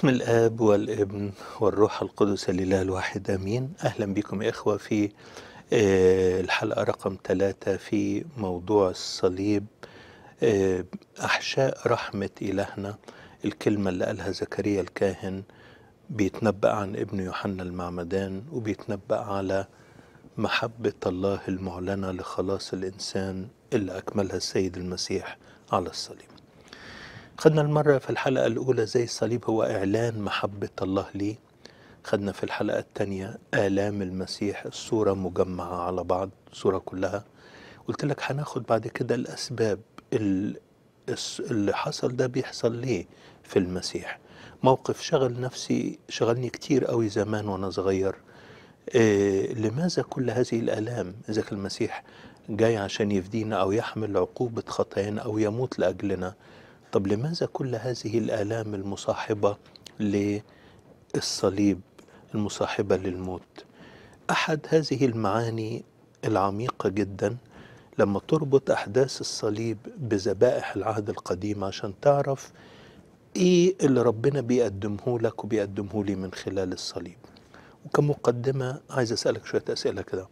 باسم الاب والابن والروح القدس الاله الواحد امين اهلا بكم يا اخوه في آه، الحلقه رقم ثلاثة في موضوع الصليب آه، احشاء رحمه الهنا الكلمه اللي قالها زكريا الكاهن بيتنبأ عن ابن يوحنا المعمدان وبيتنبأ على محبة الله المعلنة لخلاص الإنسان اللي أكملها السيد المسيح على الصليب خدنا المرة في الحلقة الأولى زي الصليب هو إعلان محبة الله لي خدنا في الحلقة الثانية آلام المسيح الصورة مجمعة على بعض الصورة كلها قلت لك هناخد بعد كده الأسباب اللي حصل ده بيحصل ليه في المسيح موقف شغل نفسي شغلني كتير قوي زمان وأنا صغير إيه لماذا كل هذه الآلام إذا كان المسيح جاي عشان يفدينا أو يحمل عقوبة خطايانا أو يموت لأجلنا طب لماذا كل هذه الآلام المصاحبة للصليب المصاحبة للموت أحد هذه المعاني العميقة جدا لما تربط أحداث الصليب بذبائح العهد القديم عشان تعرف إيه اللي ربنا بيقدمه لك وبيقدمه لي من خلال الصليب وكمقدمة عايز أسألك شوية أسئلة كده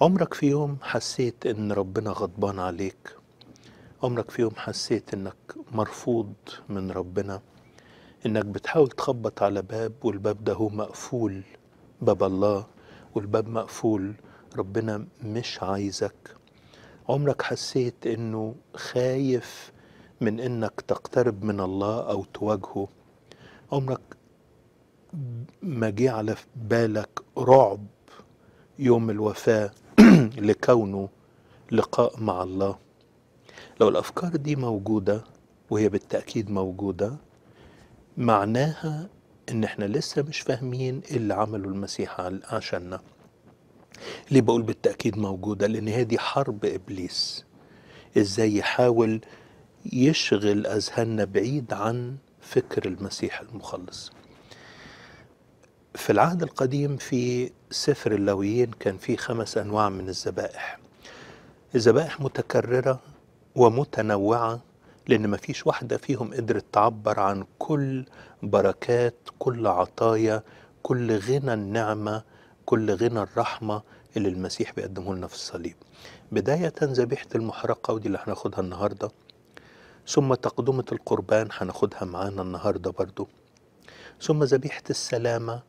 عمرك في يوم حسيت إن ربنا غضبان عليك عمرك في يوم حسيت انك مرفوض من ربنا انك بتحاول تخبط على باب والباب ده هو مقفول باب الله والباب مقفول ربنا مش عايزك عمرك حسيت انه خايف من انك تقترب من الله او تواجهه عمرك ما جه على بالك رعب يوم الوفاه لكونه لقاء مع الله لو الأفكار دي موجودة وهي بالتأكيد موجودة معناها إن إحنا لسه مش فاهمين إيه اللي عمله المسيح عشاننا ليه بقول بالتأكيد موجودة لأن هي دي حرب إبليس إزاي يحاول يشغل أذهاننا بعيد عن فكر المسيح المخلص في العهد القديم في سفر اللويين كان في خمس أنواع من الذبائح الذبائح متكررة ومتنوعة لأن ما فيش واحدة فيهم قدرت تعبر عن كل بركات كل عطايا كل غنى النعمة كل غنى الرحمة اللي المسيح بيقدمه لنا في الصليب بداية ذبيحة المحرقة ودي اللي هناخدها النهاردة ثم تقدمة القربان هناخدها معانا النهاردة برضو ثم ذبيحة السلامة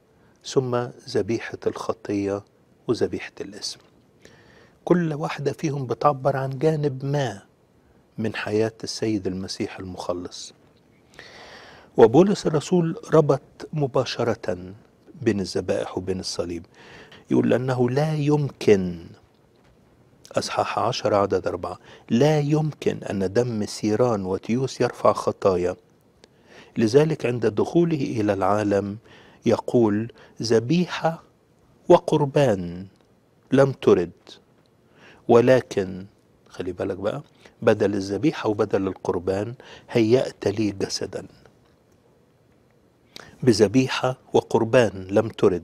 ثم ذبيحة الخطية وذبيحة الاسم كل واحدة فيهم بتعبر عن جانب ما من حياة السيد المسيح المخلص وبولس الرسول ربط مباشرة بين الذبائح وبين الصليب يقول لأنه لا يمكن أصحاح عشر عدد أربعة لا يمكن أن دم سيران وتيوس يرفع خطايا لذلك عند دخوله إلى العالم يقول ذبيحة وقربان لم ترد ولكن خلي بالك بقى بدل الذبيحة وبدل القربان هيأت لي جسدا بذبيحة وقربان لم ترد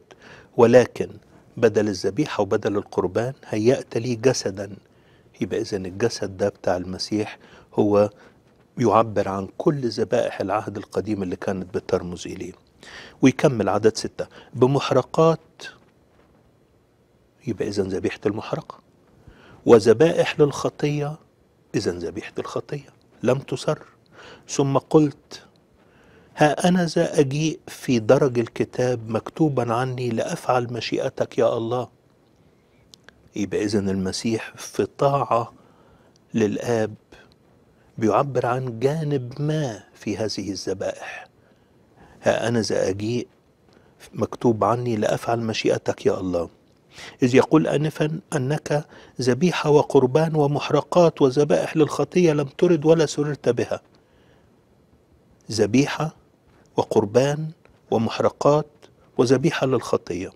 ولكن بدل الذبيحة وبدل القربان هيأت لي جسدا يبقى إذن الجسد ده بتاع المسيح هو يعبر عن كل ذبائح العهد القديم اللي كانت بترمز إليه ويكمل عدد ستة بمحرقات يبقى إذن ذبيحة المحرقة وذبائح للخطية إذا ذبيحة الخطية لم تسر ثم قلت ها أنا ذا أجيء في درج الكتاب مكتوبا عني لأفعل مشيئتك يا الله يبقى إذا المسيح في طاعة للآب بيعبر عن جانب ما في هذه الذبائح ها أنا ذا أجيء مكتوب عني لأفعل مشيئتك يا الله إذ يقول آنفا أنك ذبيحة وقربان ومحرقات وذبائح للخطية لم ترد ولا سررت بها ذبيحة وقربان ومحرقات وذبيحة للخطية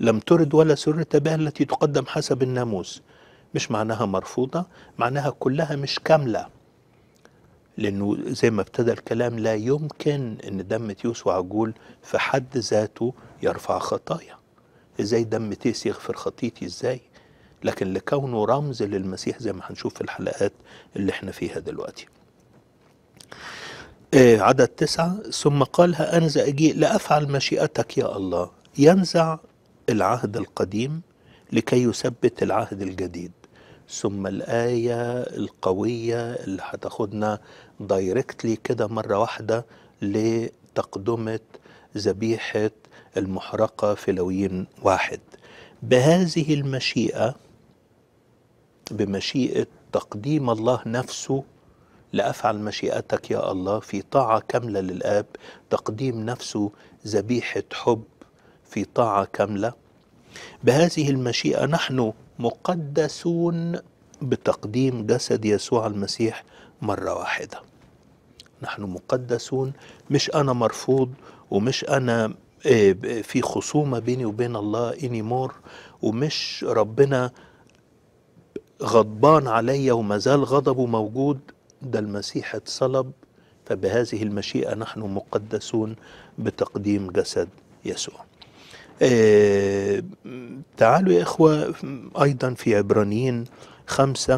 لم ترد ولا سررت بها التي تقدم حسب الناموس مش معناها مرفوضة معناها كلها مش كاملة لأنه زي ما ابتدى الكلام لا يمكن أن دم تيوس وعجول في حد ذاته يرفع خطايا ازاي دم تيس يغفر خطيتي ازاي لكن لكونه رمز للمسيح زي ما هنشوف في الحلقات اللي احنا فيها دلوقتي آه، عدد تسعة ثم قالها أنزا أجيء لأفعل مشيئتك يا الله ينزع العهد القديم لكي يثبت العهد الجديد ثم الآية القوية اللي هتاخدنا دايركتلي كده مرة واحدة لتقدمة ذبيحة المحرقة في لوين واحد بهذه المشيئة بمشيئة تقديم الله نفسه لأفعل مشيئتك يا الله في طاعة كاملة للآب تقديم نفسه ذبيحة حب في طاعة كاملة بهذه المشيئة نحن مقدسون بتقديم جسد يسوع المسيح مرة واحدة نحن مقدسون مش أنا مرفوض ومش أنا آه، في خصومة بيني وبين الله اني مور ومش ربنا غضبان عليا وما زال غضبه موجود ده المسيح اتصلب فبهذه المشيئة نحن مقدسون بتقديم جسد يسوع آه تعالوا يا إخوة أيضا في عبرانيين خمسة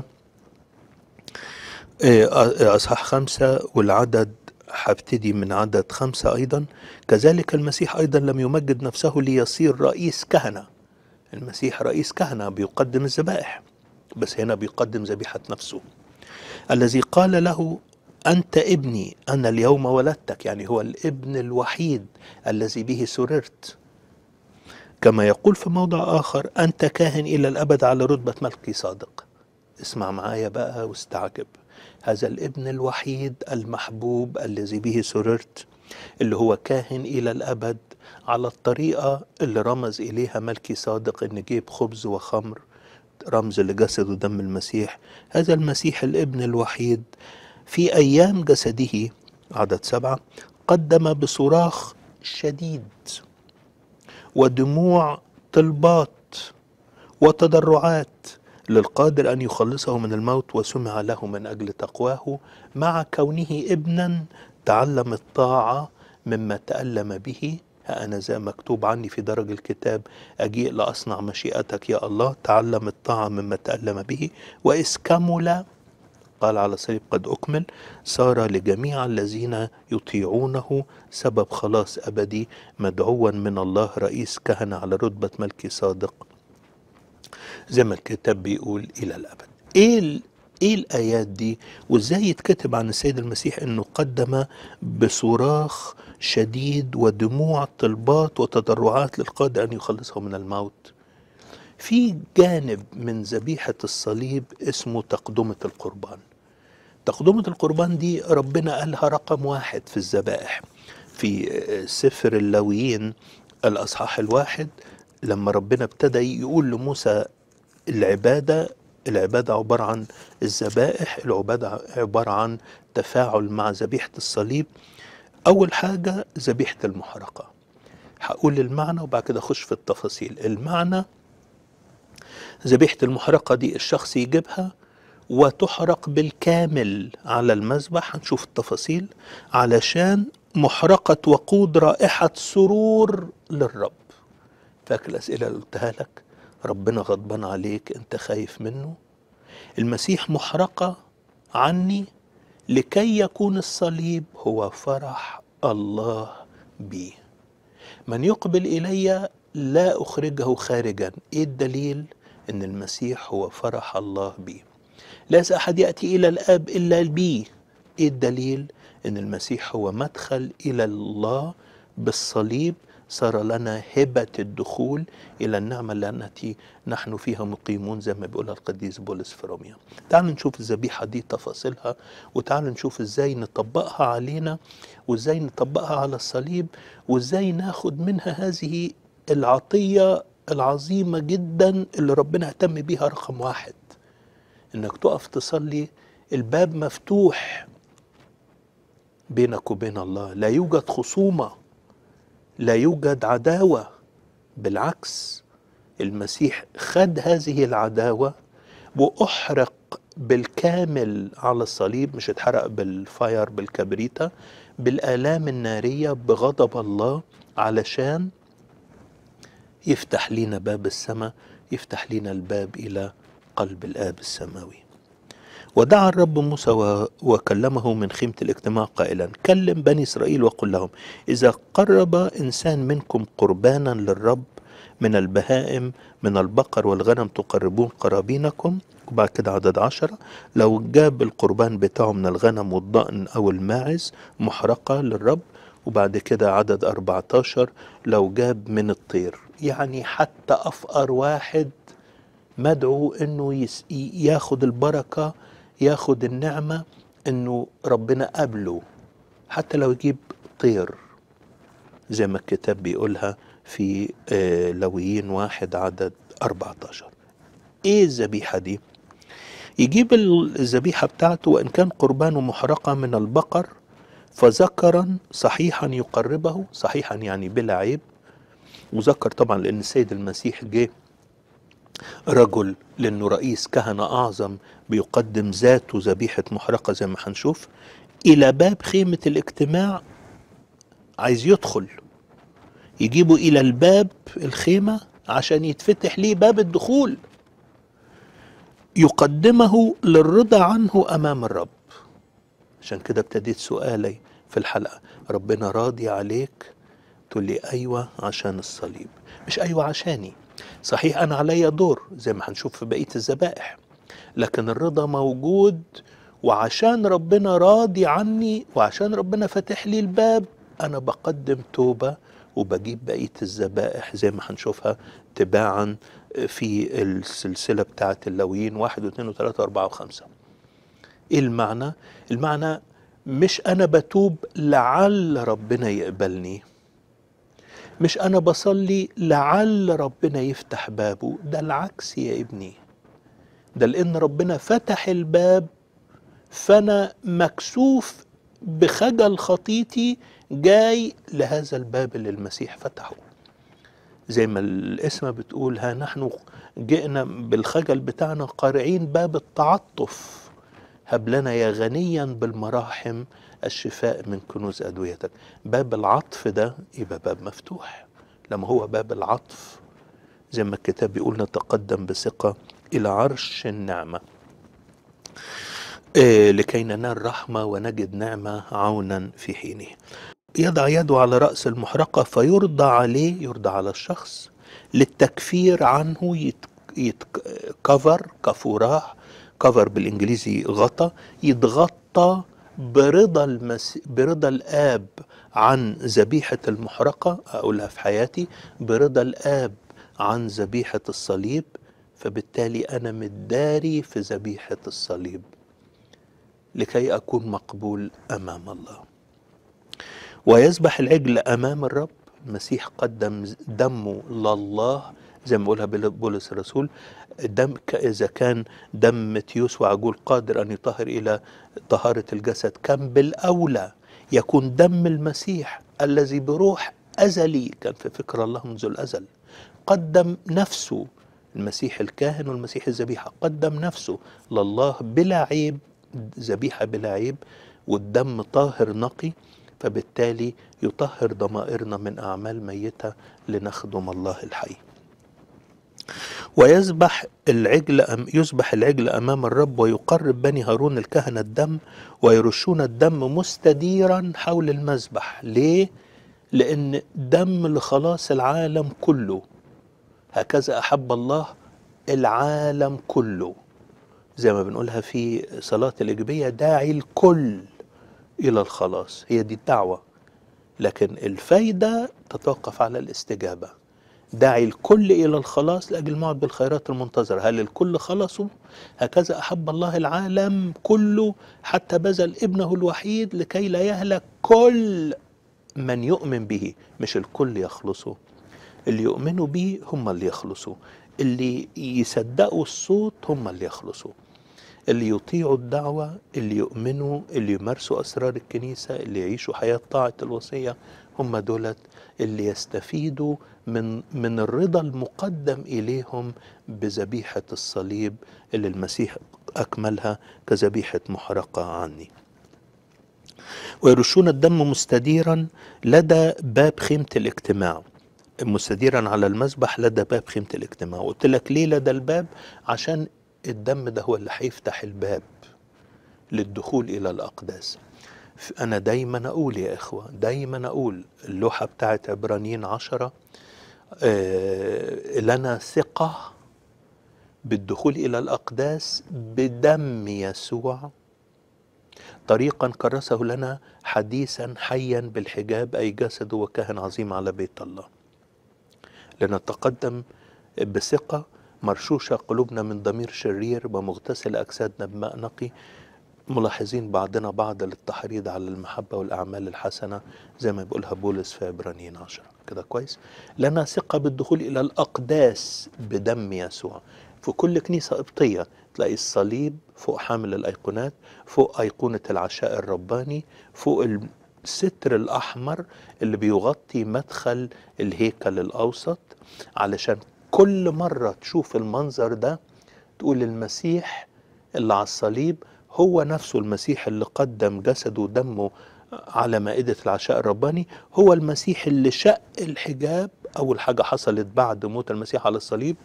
آه أصحاح خمسة والعدد هبتدي من عدد خمسة أيضا كذلك المسيح أيضا لم يمجد نفسه ليصير رئيس كهنة المسيح رئيس كهنة بيقدم الذبائح بس هنا بيقدم ذبيحة نفسه الذي قال له أنت ابني أنا اليوم ولدتك يعني هو الابن الوحيد الذي به سررت كما يقول في موضع آخر أنت كاهن إلى الأبد على رتبة ملكي صادق اسمع معايا بقى واستعجب هذا الابن الوحيد المحبوب الذي به سررت اللي هو كاهن إلى الأبد على الطريقة اللي رمز إليها ملكي صادق إن جيب خبز وخمر رمز لجسد ودم المسيح هذا المسيح الابن الوحيد في أيام جسده عدد سبعة قدم بصراخ شديد ودموع طلبات وتضرعات للقادر أن يخلصه من الموت وسمع له من أجل تقواه مع كونه ابنا تعلم الطاعة مما تألم به أنا مكتوب عني في درج الكتاب أجيء لأصنع مشيئتك يا الله تعلم الطاعة مما تألم به وإذ كمل قال على الصليب قد أكمل صار لجميع الذين يطيعونه سبب خلاص أبدي مدعوا من الله رئيس كهنة على رتبة ملكي صادق زي ما الكتاب بيقول إلى الأبد إيه ايه الايات دي وازاي يتكتب عن السيد المسيح انه قدم بصراخ شديد ودموع طلبات وتضرعات للقادة ان يخلصه من الموت في جانب من ذبيحه الصليب اسمه تقدمه القربان تقدمه القربان دي ربنا قالها رقم واحد في الذبائح في سفر اللويين الاصحاح الواحد لما ربنا ابتدى يقول لموسى العبادة العبادة عبارة عن الذبائح العبادة عبارة عن تفاعل مع ذبيحة الصليب أول حاجة ذبيحة المحرقة هقول المعنى وبعد كده أخش في التفاصيل المعنى ذبيحة المحرقة دي الشخص يجيبها وتحرق بالكامل على المذبح هنشوف التفاصيل علشان محرقة وقود رائحة سرور للرب فاكر الأسئلة اللي قلتها لك ربنا غضبان عليك انت خايف منه المسيح محرقة عني لكي يكون الصليب هو فرح الله بي من يقبل إلي لا أخرجه خارجا إيه الدليل إن المسيح هو فرح الله بي ليس أحد يأتي إلى الآب إلا بي إيه الدليل إن المسيح هو مدخل إلى الله بالصليب صار لنا هبة الدخول إلى النعمة التي نحن فيها مقيمون زي ما بيقولها القديس بولس في روميا تعالوا نشوف الذبيحة دي تفاصيلها وتعالوا نشوف إزاي نطبقها علينا وإزاي نطبقها على الصليب وإزاي ناخد منها هذه العطية العظيمة جدا اللي ربنا اهتم بيها رقم واحد إنك تقف تصلي الباب مفتوح بينك وبين الله لا يوجد خصومه لا يوجد عداوة بالعكس المسيح خد هذه العداوة وأحرق بالكامل على الصليب مش اتحرق بالفاير بالكبريتة بالآلام النارية بغضب الله علشان يفتح لنا باب السماء يفتح لنا الباب إلى قلب الآب السماوي ودعا الرب موسى وكلمه من خيمة الاجتماع قائلا كلم بني إسرائيل وقل لهم إذا قرب إنسان منكم قربانا للرب من البهائم من البقر والغنم تقربون قرابينكم وبعد كده عدد عشرة لو جاب القربان بتاعه من الغنم والضأن أو الماعز محرقة للرب وبعد كده عدد 14 لو جاب من الطير يعني حتى أفقر واحد مدعو انه ياخد البركه ياخد النعمة انه ربنا قابله حتى لو يجيب طير زي ما الكتاب بيقولها في آه، لويين واحد عدد 14 ايه الذبيحة دي يجيب الذبيحة بتاعته وإن كان قربانه محرقة من البقر فذكرا صحيحا يقربه صحيحا يعني بلا عيب وذكر طبعا لأن السيد المسيح جه رجل لأنه رئيس كهنة أعظم بيقدم ذاته ذبيحة محرقة زي ما هنشوف إلى باب خيمة الاجتماع عايز يدخل يجيبه إلى الباب الخيمة عشان يتفتح ليه باب الدخول يقدمه للرضا عنه أمام الرب عشان كده ابتديت سؤالي في الحلقة ربنا راضي عليك تقول لي أيوة عشان الصليب مش أيوة عشاني صحيح أنا عليا دور زي ما هنشوف في بقية الذبائح لكن الرضا موجود وعشان ربنا راضي عني وعشان ربنا فاتح لي الباب انا بقدم توبه وبجيب بقيه الذبائح زي ما هنشوفها تباعا في السلسله بتاعه اللويين واحد واثنين وثلاثه واربعه وخمسه. ايه المعنى؟ المعنى مش انا بتوب لعل ربنا يقبلني. مش انا بصلي لعل ربنا يفتح بابه، ده العكس يا ابني. ده لان ربنا فتح الباب فانا مكسوف بخجل خطيتي جاي لهذا الباب اللي المسيح فتحه زي ما الاسم بتقول ها نحن جئنا بالخجل بتاعنا قارعين باب التعطف هب لنا يا غنيا بالمراحم الشفاء من كنوز ادويتك باب العطف ده يبقى باب مفتوح لما هو باب العطف زي ما الكتاب بيقول نتقدم بثقه إلى عرش النعمة آه، لكي ننال رحمة ونجد نعمة عونا في حينه يضع يده على رأس المحرقة فيرضى عليه يرضى على الشخص للتكفير عنه يتكفر كفوراه كفر بالانجليزي غطى يتغطى برضا المس... برضا الاب عن ذبيحه المحرقه اقولها في حياتي برضا الاب عن ذبيحه الصليب فبالتالي أنا مداري في ذبيحة الصليب لكي أكون مقبول أمام الله ويذبح العجل أمام الرب المسيح قدم دمه لله زي ما بقولها بولس الرسول دم إذا كان دم متيوس وعجول قادر أن يطهر إلى طهارة الجسد كم بالأولى يكون دم المسيح الذي بروح أزلي كان في فكر الله منذ الأزل قدم نفسه المسيح الكاهن والمسيح الذبيحة قدم نفسه لله بلا عيب ذبيحة بلا عيب والدم طاهر نقي فبالتالي يطهر ضمائرنا من أعمال ميتة لنخدم الله الحي ويذبح العجل أم يذبح العجل أمام الرب ويقرب بني هارون الكهنة الدم ويرشون الدم مستديرا حول المذبح ليه؟ لأن دم لخلاص العالم كله هكذا أحب الله العالم كله زي ما بنقولها في صلاة الإجبية داعي الكل إلى الخلاص هي دي الدعوة لكن الفايدة تتوقف على الاستجابة داعي الكل إلى الخلاص لأجل موعد بالخيرات المنتظرة هل الكل خلصوا هكذا أحب الله العالم كله حتى بذل ابنه الوحيد لكي لا يهلك كل من يؤمن به مش الكل يخلصه اللي يؤمنوا به هم اللي يخلصوا اللي يصدقوا الصوت هم اللي يخلصوا اللي يطيعوا الدعوة اللي يؤمنوا اللي يمارسوا أسرار الكنيسة اللي يعيشوا حياة طاعة الوصية هم دولت اللي يستفيدوا من من الرضا المقدم إليهم بذبيحة الصليب اللي المسيح أكملها كذبيحة محرقة عني ويرشون الدم مستديرا لدى باب خيمة الاجتماع مستديرا على المذبح لدى باب خيمه الاجتماع قلت لك ليه لدى الباب عشان الدم ده هو اللي هيفتح الباب للدخول الى الاقداس انا دايما اقول يا اخوه دايما اقول اللوحه بتاعة عبرانيين عشرة آه، لنا ثقه بالدخول الى الاقداس بدم يسوع طريقا كرسه لنا حديثا حيا بالحجاب اي جسد وكاهن عظيم على بيت الله لنتقدم بثقة مرشوشة قلوبنا من ضمير شرير ومغتسل أجسادنا بماء نقي ملاحظين بعضنا بعض للتحريض على المحبة والأعمال الحسنة زي ما بيقولها بولس في عبرانيين عشرة كده كويس لنا ثقة بالدخول إلى الأقداس بدم يسوع في كل كنيسة قبطية تلاقي الصليب فوق حامل الأيقونات فوق أيقونة العشاء الرباني فوق الستر الأحمر اللي بيغطي مدخل الهيكل الأوسط علشان كل مرة تشوف المنظر ده تقول المسيح اللي على الصليب هو نفسه المسيح اللي قدم جسده ودمه على مائدة العشاء الرباني هو المسيح اللي شق الحجاب أول حاجة حصلت بعد موت المسيح على الصليب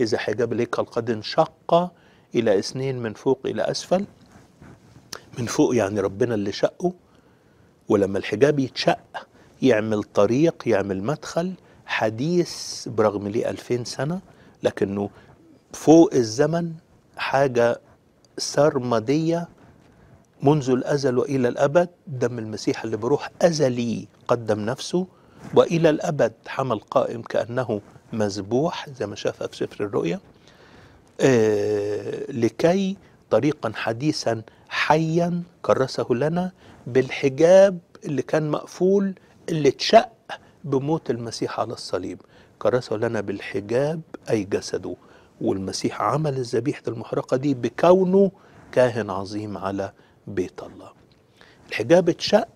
إذا حجاب الهيكل قد انشق إلى اثنين من فوق إلى أسفل من فوق يعني ربنا اللي شقه ولما الحجاب يتشق يعمل طريق يعمل مدخل حديث برغم ليه 2000 سنة لكنه فوق الزمن حاجة سرمدية منذ الأزل وإلى الأبد دم المسيح اللي بروح أزلي قدم نفسه وإلى الأبد حمل قائم كأنه مذبوح زي ما شافها في سفر الرؤيا آه لكي طريقا حديثا حيا كرسه لنا بالحجاب اللي كان مقفول اللي اتشق بموت المسيح على الصليب كرسه لنا بالحجاب أي جسده والمسيح عمل الذبيحة المحرقة دي بكونه كاهن عظيم على بيت الله الحجاب اتشق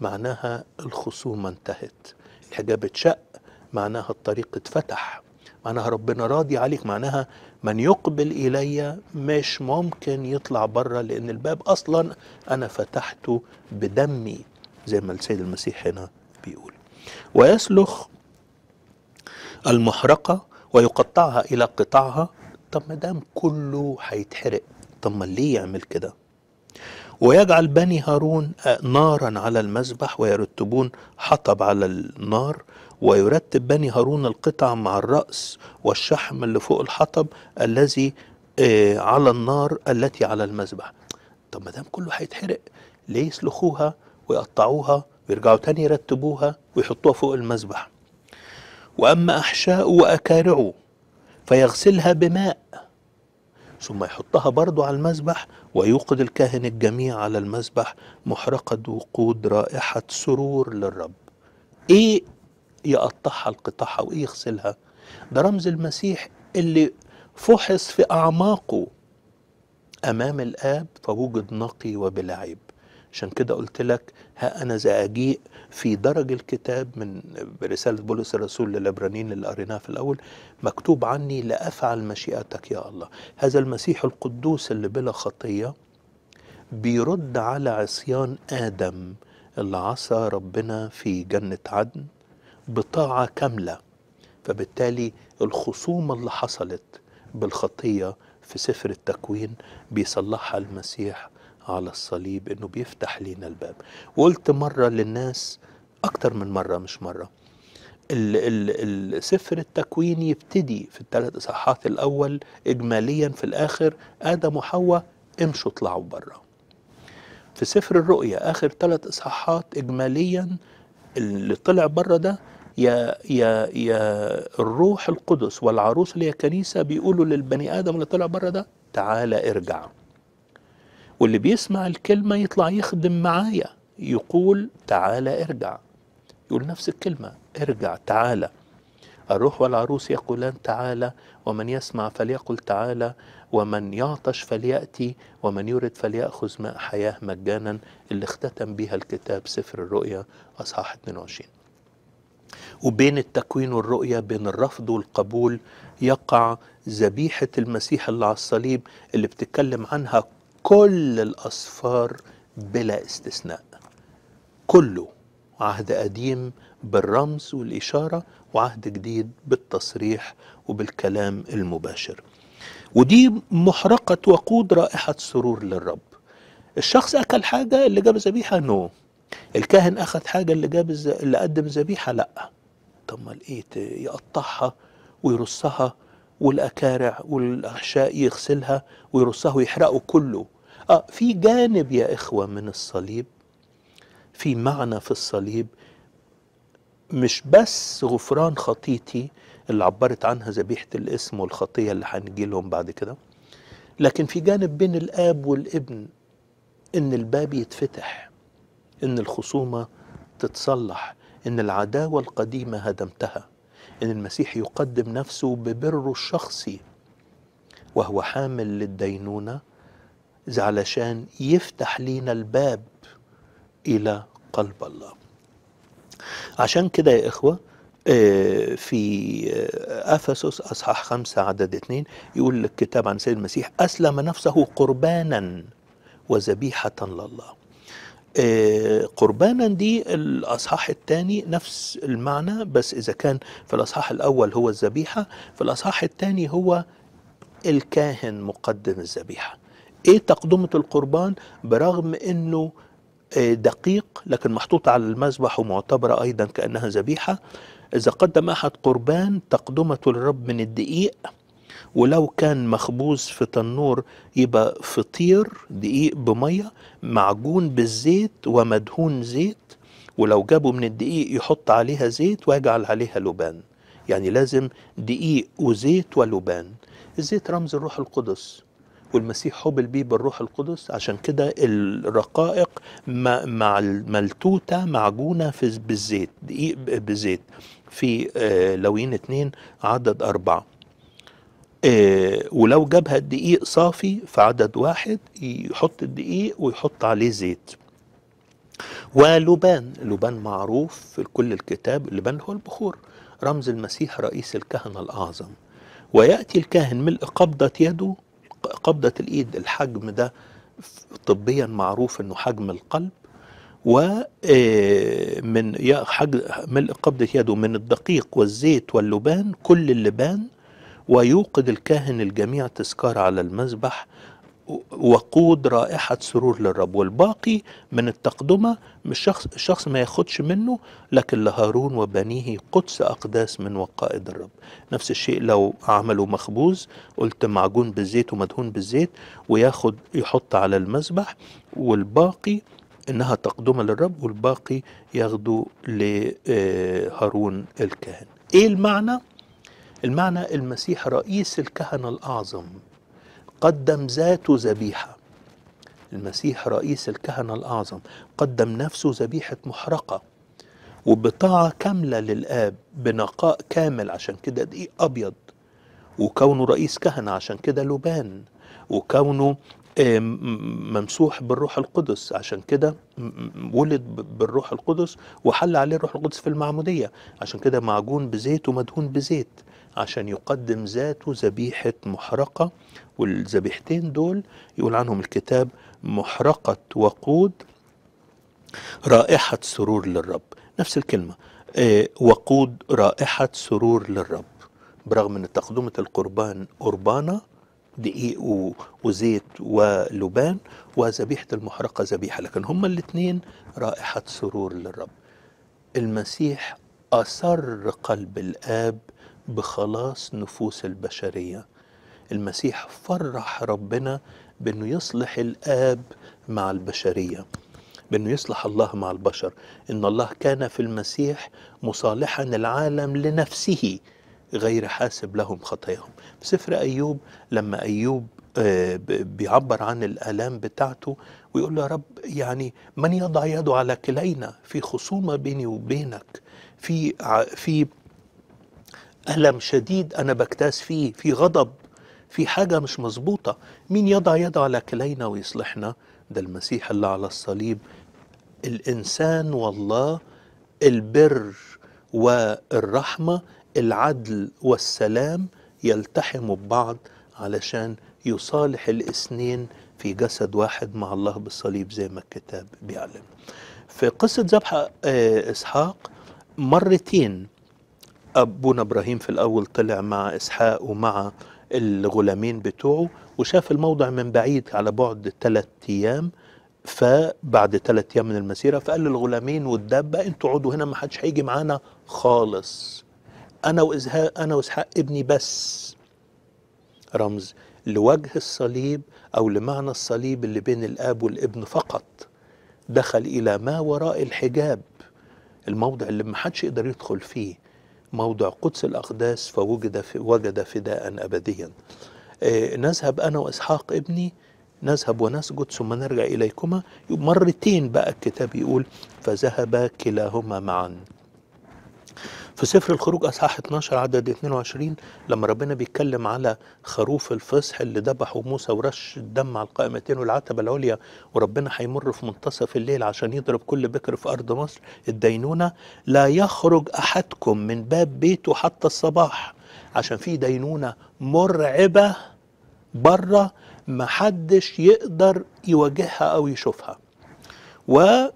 معناها الخصومة انتهت الحجاب اتشق معناها الطريق اتفتح معناها ربنا راضي عليك معناها من يقبل إلي مش ممكن يطلع بره لأن الباب أصلا أنا فتحته بدمي زي ما السيد المسيح هنا بيقول ويسلخ المحرقة ويقطعها إلى قطعها طب ما دام كله هيتحرق طب ما ليه يعمل كده ويجعل بني هارون آه، نارا على المذبح ويرتبون حطب على النار ويرتب بني هارون القطع مع الرأس والشحم اللي فوق الحطب الذي آه، على النار التي على المذبح طب ما دام كله هيتحرق ليه يسلخوها ويقطعوها ويرجعوا تاني يرتبوها ويحطوها فوق المذبح وأما أحشاء وأكارعه فيغسلها بماء ثم يحطها برضه على المذبح ويوقد الكاهن الجميع على المذبح محرقة وقود رائحة سرور للرب ايه يقطعها القطاع ويغسلها ده رمز المسيح اللي فحص في أعماقه أمام الآب فوجد نقي وبلا عيب عشان كده قلت لك ها أنا ذا أجيء في درج الكتاب من رسالة بولس الرسول للعبرانيين اللي قريناها في الأول مكتوب عني لأفعل مشيئتك يا الله هذا المسيح القدوس اللي بلا خطية بيرد على عصيان آدم اللي عصى ربنا في جنة عدن بطاعة كاملة فبالتالي الخصومة اللي حصلت بالخطية في سفر التكوين بيصلحها المسيح على الصليب انه بيفتح لينا الباب وقلت مرة للناس اكتر من مرة مش مرة سفر التكوين يبتدي في الثلاث اصحاحات الاول اجماليا في الاخر ادم وحواء امشوا اطلعوا بره في سفر الرؤيا اخر ثلاث اصحاحات اجماليا اللي طلع بره ده يا يا يا الروح القدس والعروس اللي هي كنيسه بيقولوا للبني ادم اللي طلع بره ده تعالى ارجع واللي بيسمع الكلمه يطلع يخدم معايا يقول تعالى ارجع يقول نفس الكلمه ارجع تعالى الروح والعروس يقولان تعالى ومن يسمع فليقل تعالى ومن يعطش فليأتي ومن يرد فليأخذ ماء حياة مجانا اللي اختتم بها الكتاب سفر الرؤيا أصحاح 22 وبين التكوين والرؤية بين الرفض والقبول يقع ذبيحة المسيح اللي على الصليب اللي بتتكلم عنها كل الأسفار بلا استثناء كله عهد قديم بالرمز والإشارة وعهد جديد بالتصريح وبالكلام المباشر ودي محرقة وقود رائحة سرور للرب الشخص أكل حاجة اللي جاب ذبيحة نو no. الكاهن اخذ حاجه اللي جاب الز... اللي قدم ذبيحه لا طب ما لقيت يقطعها ويرصها والاكارع والاحشاء يغسلها ويرصها ويحرقه كله اه في جانب يا اخوه من الصليب في معنى في الصليب مش بس غفران خطيتي اللي عبرت عنها ذبيحه الاسم والخطيه اللي هنجي لهم بعد كده لكن في جانب بين الاب والابن ان الباب يتفتح ان الخصومه تتصلح ان العداوه القديمه هدمتها ان المسيح يقدم نفسه ببره الشخصي وهو حامل للدينونه علشان يفتح لينا الباب الى قلب الله عشان كده يا اخوه آه، في آه، افسس اصحاح خمسة عدد اثنين يقول الكتاب عن سيد المسيح اسلم نفسه قربانا وذبيحه لله آه، قربانا دي الأصحاح الثاني نفس المعنى بس إذا كان في الأصحاح الأول هو الذبيحة في الأصحاح الثاني هو الكاهن مقدم الذبيحة إيه تقدمة القربان برغم أنه آه، دقيق لكن محطوط على المذبح ومعتبرة أيضا كأنها ذبيحة إذا قدم أحد قربان تقدمة الرب من الدقيق ولو كان مخبوز في تنور يبقى فطير دقيق بميه معجون بالزيت ومدهون زيت ولو جابوا من الدقيق يحط عليها زيت ويجعل عليها لبان يعني لازم دقيق وزيت ولبان الزيت رمز الروح القدس والمسيح حبل بيه بالروح القدس عشان كده الرقائق مع الملتوتة معجونة في بالزيت دقيق بالزيت في آه، لوين اتنين عدد أربعة إيه ولو جابها الدقيق صافي في عدد واحد يحط الدقيق ويحط عليه زيت ولبان لبان معروف في كل الكتاب لبان هو البخور رمز المسيح رئيس الكهنة الأعظم ويأتي الكاهن ملء قبضة يده قبضة الإيد الحجم ده طبيا معروف أنه حجم القلب و آه، من ملء قبضة يده من الدقيق والزيت واللبان كل اللبان ويوقد الكاهن الجميع تذكار على المذبح وقود رائحة سرور للرب والباقي من التقدمة مش شخص, الشخص ما ياخدش منه لكن لهارون وبنيه قدس أقداس من وقائد الرب نفس الشيء لو عملوا مخبوز قلت معجون بالزيت ومدهون بالزيت وياخد يحط على المذبح والباقي إنها تقدمة للرب والباقي ياخده لهارون الكاهن إيه المعنى؟ المعنى المسيح رئيس الكهنة الأعظم قدم ذاته ذبيحة المسيح رئيس الكهنة الأعظم قدم نفسه ذبيحة محرقة وبطاعة كاملة للآب بنقاء كامل عشان كده دقيق أبيض وكونه رئيس كهنة عشان كده لبان وكونه آه، ممسوح بالروح القدس عشان كده ولد بالروح القدس وحل عليه الروح القدس في المعمودية عشان كده معجون بزيت ومدهون بزيت عشان يقدم ذاته ذبيحة محرقة والذبيحتين دول يقول عنهم الكتاب محرقة وقود رائحة سرور للرب نفس الكلمة آه، وقود رائحة سرور للرب برغم ان تقدمة القربان قربانة دقيق وزيت ولبان وذبيحة المحرقة ذبيحة لكن هما الاثنين رائحة سرور للرب المسيح أسر قلب الآب بخلاص نفوس البشرية المسيح فرح ربنا بأنه يصلح الآب مع البشرية بأنه يصلح الله مع البشر إن الله كان في المسيح مصالحا العالم لنفسه غير حاسب لهم خطاياهم سفر أيوب لما أيوب آه، بيعبر عن الآلام بتاعته ويقول له يا رب يعني من يضع يده على كلينا في خصومة بيني وبينك في في ألم شديد أنا بكتاس فيه في غضب في حاجة مش مظبوطة مين يضع يده على كلينا ويصلحنا ده المسيح اللي على الصليب الإنسان والله البر والرحمة العدل والسلام يلتحموا ببعض علشان يصالح الاثنين في جسد واحد مع الله بالصليب زي ما الكتاب بيعلن في قصة ذبح آه، إسحاق مرتين ابونا ابراهيم في الاول طلع مع اسحاق ومع الغلامين بتوعه وشاف الموضع من بعيد على بعد ثلاث ايام فبعد ثلاث ايام من المسيره فقال للغلامين والدابه انتوا اقعدوا هنا ما حدش هيجي معانا خالص انا واسحاق انا واسحاق ابني بس رمز لوجه الصليب او لمعنى الصليب اللي بين الاب والابن فقط دخل الى ما وراء الحجاب الموضع اللي ما حدش يقدر يدخل فيه موضع قدس الأقداس فوجد في وجد فداء أبديا آه، نذهب أنا وإسحاق ابني نذهب ونسجد ثم نرجع إليكما مرتين بقى الكتاب يقول فذهب كلاهما معا في سفر الخروج اصحاح 12 عدد 22 لما ربنا بيتكلم على خروف الفصح اللي ذبحه موسى ورش الدم على القائمتين والعتبه العليا وربنا هيمر في منتصف الليل عشان يضرب كل بكر في ارض مصر الدينونه لا يخرج احدكم من باب بيته حتى الصباح عشان في دينونه مرعبه بره محدش يقدر يواجهها او يشوفها و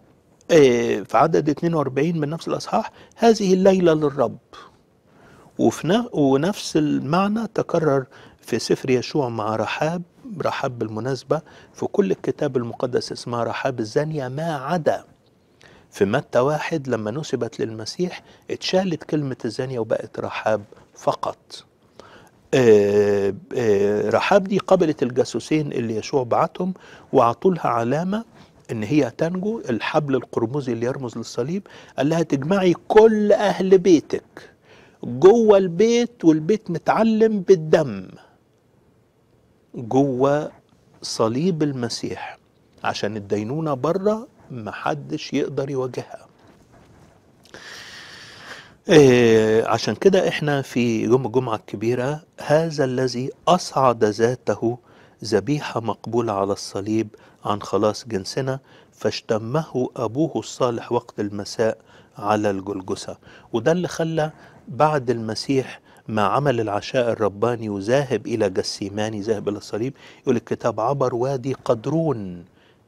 آه، في عدد 42 من نفس الأصحاح هذه الليلة للرب وفي ونفس المعنى تكرر في سفر يشوع مع رحاب رحاب بالمناسبة في كل الكتاب المقدس اسمها رحاب الزانية ما عدا في متى واحد لما نسبت للمسيح اتشالت كلمة الزانية وبقت رحاب فقط آه، آه، رحاب دي قبلت الجاسوسين اللي يشوع بعتهم وعطولها علامة ان هي تنجو الحبل القرمزي اللي يرمز للصليب قال لها تجمعي كل اهل بيتك جوه البيت والبيت متعلم بالدم جوه صليب المسيح عشان الدينونة بره محدش يقدر يواجهها إيه عشان كده احنا في يوم الجمعة الكبيرة هذا الذي أصعد ذاته ذبيحة مقبولة على الصليب عن خلاص جنسنا فاشتمه أبوه الصالح وقت المساء على الجلجثة وده اللي خلى بعد المسيح ما عمل العشاء الرباني وذاهب إلى جسيماني ذاهب إلى الصليب يقول الكتاب عبر وادي قدرون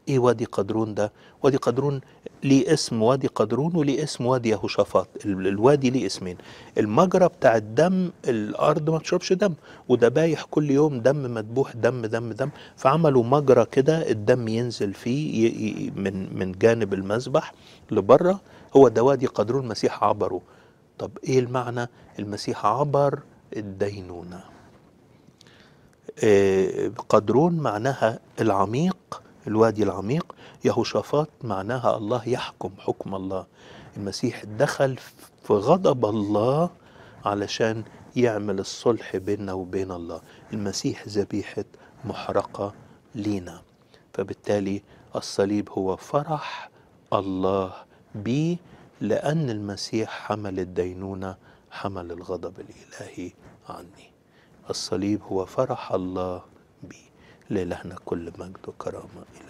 ايه وادي قدرون ده وادي قدرون ليه اسم وادي قدرون وليه اسم وادي يهوشافاط الوادي ليه اسمين المجرى بتاع الدم الارض ما تشربش دم ودبايح كل يوم دم مذبوح دم دم دم فعملوا مجرى كده الدم ينزل فيه من من جانب المذبح لبره هو ده وادي قدرون المسيح عبره طب ايه المعنى المسيح عبر الدينونه آه، قدرون معناها العميق الوادي العميق يهوشافاط معناها الله يحكم حكم الله المسيح دخل في غضب الله علشان يعمل الصلح بيننا وبين الله المسيح ذبيحة محرقة لينا فبالتالي الصليب هو فرح الله بي لأن المسيح حمل الدينونة حمل الغضب الإلهي عني الصليب هو فرح الله احنا كل مجد وكرامة